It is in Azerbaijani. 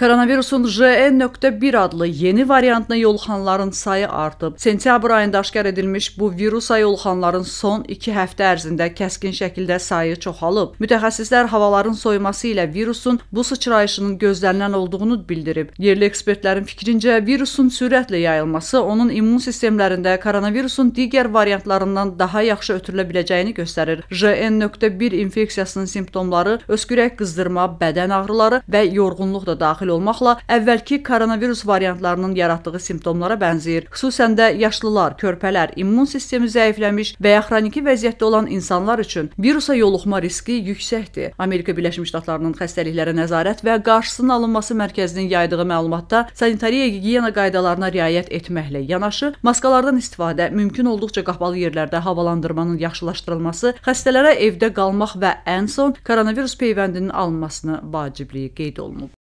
Koronavirusun JN.1 adlı yeni variantına yoluxanların sayı artıb. Sentyabr ayında aşkar edilmiş bu virusa yoluxanların son 2 həftə ərzində kəskin şəkildə sayı çoxalıb. Mütəxəssislər havaların soyuması ilə virusun bu sıçrayışının gözlənilən olduğunu bildirib. Yerli ekspertlərin fikrincə virusun sürətlə yayılması onun immun sistemlərində koronavirusun digər variantlarından daha yaxşı ötürülə biləcəyini göstərir. JN.1 infeksiyasının simptomları öskürək qızdırma, bədən ağrıları və yorğunluq da daxil daxil olmaqla əvvəlki koronavirus variantlarının yaratdığı simptomlara bənzəyir. Xüsusən də yaşlılar, körpələr, immun sistemi zəifləmiş və ya xroniki vəziyyətdə olan insanlar üçün virusa yoluxma riski yüksəkdir. Amerika Birləşmiş Ştatlarının xəstəliklərə nəzarət və qarşısının alınması mərkəzinin yaydığı məlumatda sanitariya gigiyena qaydalarına riayət etməklə yanaşı maskalardan istifadə, mümkün olduqca qapalı yerlərdə havalandırmanın yaxşılaşdırılması, xəstələrə evdə qalmaq və ən son koronavirus peyvəndinin alınmasını vacibliyi qeyd olunub.